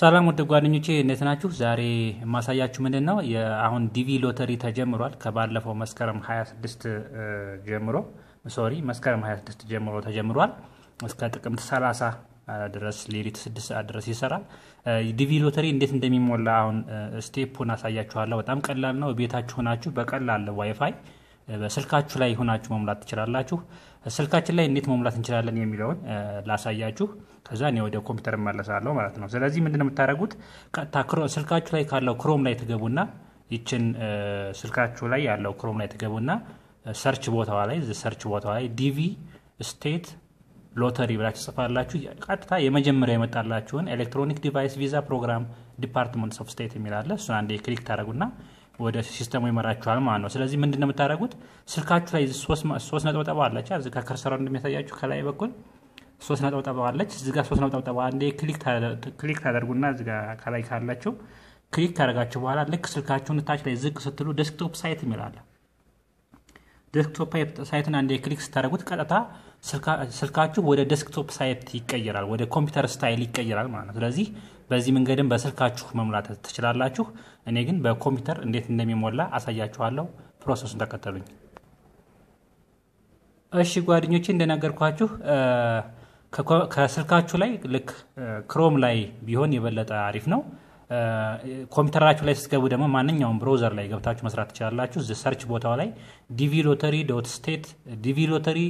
ሰላም ወደ ጓደኞቼ እንዴት ናችሁ? ዛሬ የማሳያችሁ ምንድን ነው አሁን ዲቪ ሎተሪ ተጀምሯል። ከባለፈው መስከረም 26 ጀምሮ ሶሪ መስከረም 26 ጀምሮ ተጀምሯል እስከ ጥቅምት 30 ድረስ ሌሊት 6 ሰዓት ድረስ ይሰራል። ዲቪ ሎተሪ እንዴት እንደሚሞላ አሁን ስቴፑን አሳያችኋለሁ። በጣም ቀላል ነው። ቤታችሁ ሆናችሁ በቀላል ዋይፋይ በስልካችሁ ላይ ሆናችሁ መሙላት ትችላላችሁ። ስልካችን ላይ እንዴት መሙላት እንችላለን የሚለውን ላሳያችሁ ከዛ እኔ ወደ ኮምፒውተር እመለሳለሁ ማለት ነው። ስለዚህ ምንድነው የምታደርጉት? ቀጥታ ስልካችሁ ላይ ካለው ክሮም ላይ ትገቡና ይችን ስልካችሁ ላይ ያለው ክሮም ላይ ትገቡና ሰርች ቦታዋ ላይ ሰርች ቦታዋ ላይ ዲቪ ስቴት ሎተሪ ብላችሁ ጽፋላችሁ። ቀጥታ የመጀመሪያ የመጣላችሁን ኤሌክትሮኒክ ዲቫይስ ቪዛ ፕሮግራም ዲፓርትመንት ኦፍ ስቴት የሚላለ እሱን አንዴ ክሊክ ታደረጉና ወደ ሲስተሙ ይመራችኋል ማለት ነው። ስለዚህ ምንድን ነው የምታደረጉት? ስልካችሁ ላይ ሶስት ነጥብ ጠባ አላቸው ከከርሰራ እንደሚያሳያችሁ ከላይ በኩል ሶስት ነጠብጣብ አለች። እዚ ጋር ሶስት ነጠብጣብ አንዴ ክሊክ ታደርጉና እዚ ጋር ከላይ ካላችሁ ክሊክ ታደርጋችሁ በኋላ ልክ ስልካችሁን ታች ላይ ዝቅ ስትሉ ዴስክቶፕ ሳይት የሚላለ ዴስክቶፕ ሳይትን አንዴ ክሊክ ስታደርጉት ቀጥታ ስልካችሁ ወደ ዴስክቶፕ ሳይት ይቀየራል፣ ወደ ኮምፒውተር ስታይል ይቀየራል ማለት ነው። ስለዚህ በዚህ መንገድም በስልካችሁ መሙላት ትችላላችሁ። እኔ ግን በኮምፒውተር እንዴት እንደሚሞላ አሳያችኋለሁ። ፕሮሰሱን ተከተሉኝ። እሺ ጓደኞቼ እንደነገርኳችሁ ከስልካችሁ ላይ ልክ ክሮም ላይ ቢሆን የበለጠ አሪፍ ነው። ኮምፒውተራችሁ ላይ ስትገቡ ደግሞ ማንኛውም ብሮዘር ላይ ገብታችሁ መስራት ትችላላችሁ። ሰርች ቦታው ላይ ዲቪ ሎተሪ ዶት ስቴት ዲቪ ሎተሪ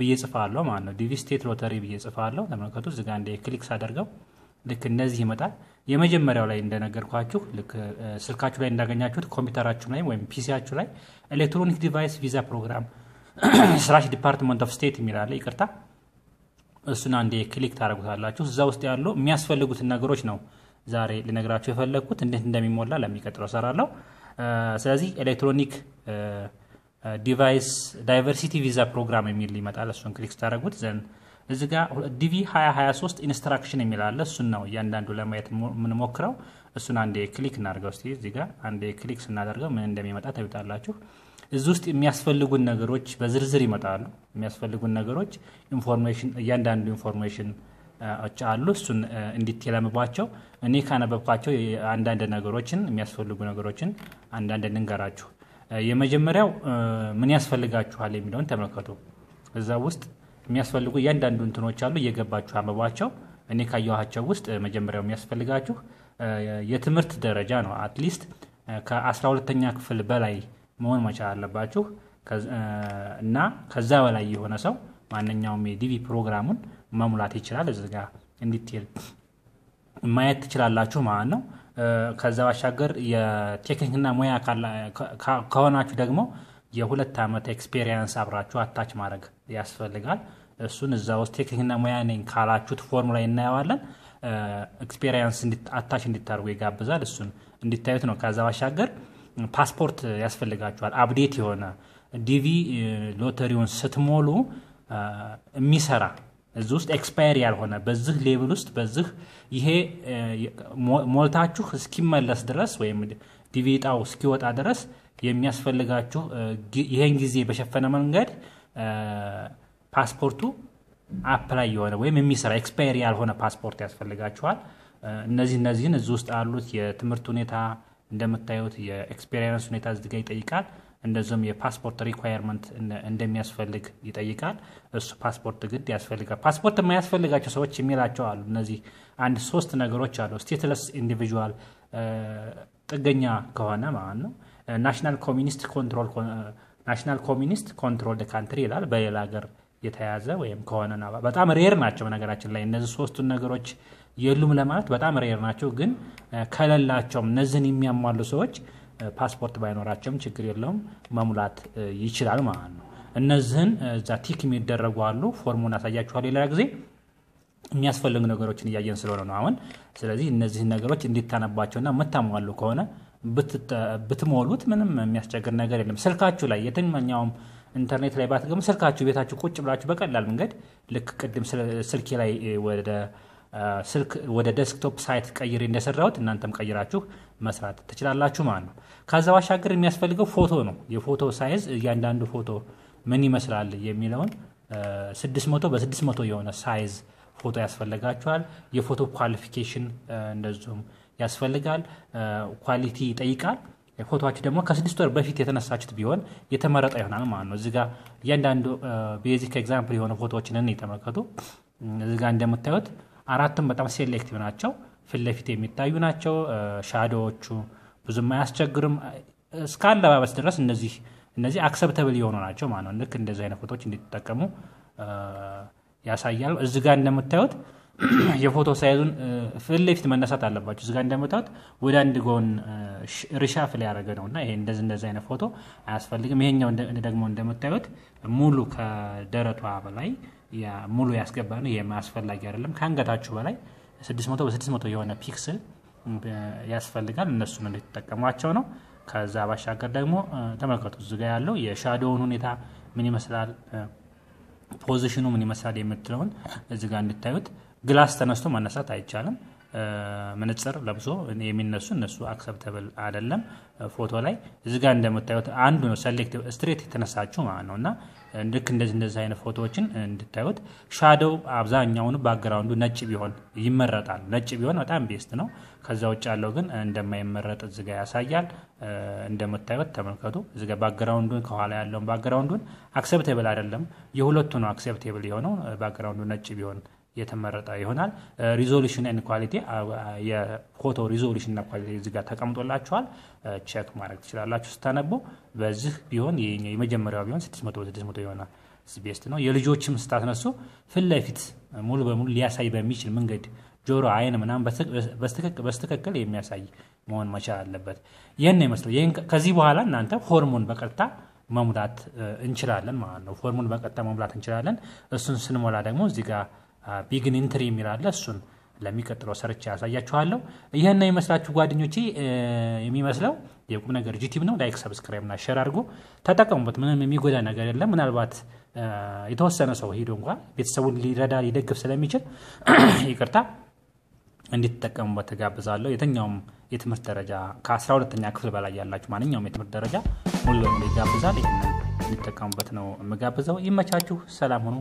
ብዬ ጽፋለሁ ማለት ነው። ዲቪ ስቴት ሎተሪ ብዬ ጽፋለሁ። ተመልከቱ እዚጋ እንደ ክሊክ ሳደርገው ልክ እነዚህ ይመጣል። የመጀመሪያው ላይ እንደነገርኳችሁ ልክ ስልካችሁ ላይ እንዳገኛችሁት ኮምፒውተራችሁ ላይ ወይም ፒሲያችሁ ላይ ኤሌክትሮኒክ ዲቫይስ ቪዛ ፕሮግራም ስራሽ ዲፓርትመንት ኦፍ ስቴት የሚላለ ይቅርታ እሱን አንዴ ክሊክ ታደርጉታላችሁ። እዛ ውስጥ ያሉ የሚያስፈልጉትን ነገሮች ነው ዛሬ ልነግራችሁ የፈለግኩት። እንዴት እንደሚሞላ ለሚቀጥለው እሰራለሁ። ስለዚህ ኤሌክትሮኒክ ዲቫይስ ዳይቨርሲቲ ቪዛ ፕሮግራም የሚል ይመጣል። እሱን ክሊክ ስታደርጉት ዘን እዚ ጋ ዲቪ 223 ኢንስትራክሽን የሚል አለ። እሱን ነው እያንዳንዱ ለማየት የምንሞክረው። እሱን አንዴ ክሊክ እናደርገው እስቲ። እዚ ጋ አንዴ ክሊክ ስናደርገው ምን እንደሚመጣ ታዩታላችሁ። እዚ ውስጥ የሚያስፈልጉን ነገሮች በዝርዝር ይመጣሉ። የሚያስፈልጉን ነገሮች ኢንፎርሜሽን እያንዳንዱ ኢንፎርሜሽን ጭ አሉ እሱን እንዲተለምባቸው እኔ ካነበብኳቸው አንዳንድ ነገሮችን የሚያስፈልጉ ነገሮችን አንዳንድ እንንገራችሁ። የመጀመሪያው ምን ያስፈልጋችኋል የሚለውን ተመልከቱ። እዛ ውስጥ የሚያስፈልጉ እያንዳንዱ እንትኖች አሉ እየገባችሁ አንብቧቸው። እኔ ካየኋቸው ውስጥ መጀመሪያው የሚያስፈልጋችሁ የትምህርት ደረጃ ነው። አትሊስት ከ ከ12ተኛ ክፍል በላይ መሆን መቻል አለባችሁ እና ከዛ በላይ የሆነ ሰው ማንኛውም የዲቪ ፕሮግራሙን መሙላት ይችላል። እዚ ጋ እንዲትል ማየት ትችላላችሁ ማለት ነው። ከዛ ባሻገር የቴክኒክና ሙያ ከሆናችሁ ደግሞ የሁለት ዓመት ኤክስፔሪየንስ አብራችሁ አታች ማድረግ ያስፈልጋል። እሱን እዛ ውስጥ ቴክኒክና ሙያ ነኝ ካላችሁት ፎርም ላይ እናየዋለን። ኤክስፔሪንስ አታች እንዲታርጉ ይጋብዛል። እሱን እንዲታዩት ነው። ከዛ ባሻገር ፓስፖርት ያስፈልጋችኋል። አብዴት የሆነ ዲቪ ሎተሪውን ስትሞሉ የሚሰራ እዚህ ውስጥ ኤክስፓየር ያልሆነ በዚህ ሌብል ውስጥ በዚህ ይሄ ሞልታችሁ እስኪመለስ ድረስ ወይም ዲቪ ጣው እስኪወጣ ድረስ የሚያስፈልጋችሁ ይሄን ጊዜ በሸፈነ መንገድ ፓስፖርቱ አፕላይ የሆነ ወይም የሚሰራ ኤክስፓየር ያልሆነ ፓስፖርት ያስፈልጋችኋል። እነዚህ እነዚህን እዚህ ውስጥ ያሉት የትምህርት ሁኔታ እንደምታዩት የኤክስፔሪንስ ሁኔታ እዚህ ጋር ይጠይቃል። እንደዚሁም የፓስፖርት ሪኳየርመንት እንደሚያስፈልግ ይጠይቃል። እሱ ፓስፖርት ግድ ያስፈልጋል። ፓስፖርት የማያስፈልጋቸው ሰዎች የሚላቸው አሉ። እነዚህ አንድ ሶስት ነገሮች አሉ። ስቴትለስ ኢንዲቪዥዋል ጥገኛ ከሆነ ማለት ነው። ናሽናል ኮሚኒስት ኮንትሮል ናሽናል ኮሚኒስት ኮንትሮል ካንትሪ ይላል። በሌላ ሀገር የተያዘ ወይም ከሆነ በጣም ሬር ናቸው። በነገራችን ላይ እነዚህ ሶስቱን ነገሮች የሉም ለማለት በጣም ሬር ናቸው። ግን ከሌላቸውም እነዚህን የሚያሟሉ ሰዎች ፓስፖርት ባይኖራቸውም ችግር የለውም መሙላት ይችላል ማለት ነው። እነዚህን እዛ ቲክ የሚደረጉ አሉ። ፎርሙን አሳያችኋል ሌላ ጊዜ የሚያስፈልጉ ነገሮችን እያየን ስለሆነ ነው አሁን። ስለዚህ እነዚህን ነገሮች እንዲታነባቸውና የምታሟሉ ከሆነ ብትሞሉት ምንም የሚያስቸግር ነገር የለም። ስልካችሁ ላይ የትኛውም ኢንተርኔት ላይ ባትገቡ ስልካችሁ ቤታችሁ ቁጭ ብላችሁ በቀላል መንገድ ልክ ቅድም ስልኬ ላይ ወደ ስልክ ወደ ዴስክቶፕ ሳይት ቀይሬ እንደሰራሁት እናንተም ቀይራችሁ መስራት ትችላላችሁ ማለት ነው። ከዛ ባሻገር የሚያስፈልገው ፎቶ ነው። የፎቶ ሳይዝ እያንዳንዱ ፎቶ ምን ይመስላል የሚለውን 600 በ600 የሆነ ሳይዝ ፎቶ ያስፈልጋችኋል። የፎቶ ኳሊፊኬሽን እንደዚሁም ያስፈልጋል። ኳሊቲ ይጠይቃል። ፎቶችሁ ደግሞ ከስድስት ወር በፊት የተነሳችሁት ቢሆን የተመረጠ ይሆናል ማለት ነው። እዚጋ እያንዳንዱ ቤዚክ ኤግዛምፕል የሆነ ፎቶዎችን እንተመልከቱ። እዚጋ እንደምታዩት አራቱም በጣም ሴሌክቲቭ ናቸው። ፊት ለፊት የሚታዩ ናቸው። ሻዶዎቹ ብዙም አያስቸግርም። እስከ አለባበስ ድረስ እነዚህ እነዚህ አክሰፕተብል የሆኑ ናቸው ማለት ነው። ልክ እንደዚህ አይነት ፎቶች እንዲጠቀሙ ያሳያሉ። እዚ ጋር እንደምታዩት የፎቶ ሳይዙን ፊት ለፊት መነሳት አለባቸው። እዚህ ጋር እንደምታዩት ወደ አንድ ጎን ፍል ያደረገ ነው እና ይሄ እንደዚህ እንደዚህ አይነት ፎቶ አያስፈልግም። ይሄኛው ደግሞ እንደምታዩት ሙሉ ከደረቷ በላይ ሙሉ ያስገባ ነው። ይሄም አስፈላጊ አይደለም። ከአንገታችሁ በላይ 600 በ600 የሆነ ፒክስል ያስፈልጋል። እነሱን እንድትጠቀሟቸው ነው። ከዛ ባሻገር ደግሞ ተመልከቱ፣ እዚህ ያለው የሻዶውን ሁኔታ ምን ይመስላል፣ ፖዚሽኑ ምን ይመስላል የምትለውን እዚጋ እንድታዩት። ግላስ ተነስቶ መነሳት አይቻልም። መነጽር ለብሶ የሚነሱ እነሱ አክሰፕተብል አይደለም። ፎቶ ላይ እዚ ጋር እንደምታዩት አንዱ ነው ሰሌክት ስትሬት የተነሳችው ማለት ነው። እና ልክ እንደዚህ እንደዚህ አይነት ፎቶዎችን እንድታዩት ሻዶው አብዛኛውን ባክግራውንዱ ነጭ ቢሆን ይመረጣል። ነጭ ቢሆን በጣም ቤስት ነው። ከዛ ውጭ ያለው ግን እንደማይመረጥ እዚህ ጋር ያሳያል። እንደምታዩት ተመልከቱ። እዚህ ጋር ባክግራውንዱን ከኋላ ያለውን ባክግራውንዱን አክሰብቴብል አይደለም። የሁለቱ ነው አክሰፕቴብል የሆነው ባክግራውንዱ ነጭ ቢሆን የተመረጠ ይሆናል። ሪዞሉሽን ኤንድ ኳሊቲ የፎቶ ሪዞሉሽን እና ኳሊቲ እዚህ ጋር ተቀምጦላችኋል። ቼክ ማድረግ ትችላላችሁ ስታነቡ። በዚህ ቢሆን የመጀመሪያው ቢሆን 600 600 ይሆናል። ቤስት ነው። የልጆችም ስታስነሱ ፊት ለፊት ሙሉ በሙሉ ሊያሳይ በሚችል መንገድ ጆሮ፣ አይን ምናምን በስትክክል የሚያሳይ መሆን መቻል አለበት። ይህን ይመስለው። ከዚህ በኋላ እናንተ ሆርሞን በቀጥታ መሙላት እንችላለን ማለት ነው። ሆርሞን በቀጥታ መሙላት እንችላለን። እሱን ስንሞላ ደግሞ እዚህ ጋር ቢግን ኢንትሪ የሚላለ እሱን ለሚቀጥለው ሰርች ያሳያችኋለሁ። ይህና የመስላችሁ ጓደኞቼ የሚመስለው የቁም ነገር ጂቲቭ ነው። ላይክ፣ ሰብስክራይብ ና ሸር አድርጎ ተጠቀሙበት። ምንም የሚጎዳ ነገር የለም። ምናልባት የተወሰነ ሰው ሄዶ እንኳ ቤተሰቡን ሊረዳ ሊደግፍ ስለሚችል ይቅርታ እንዲትጠቀሙበት ተጋብዛለሁ። የትኛውም የትምህርት ደረጃ ከ12ተኛ ክፍል በላይ ያላችሁ ማንኛውም የትምህርት ደረጃ ሙሉ ይጋብዛል ይህንን እንዲጠቀሙበት ነው የምጋብዘው። ይመቻችሁ። ሰላም ሆኑ።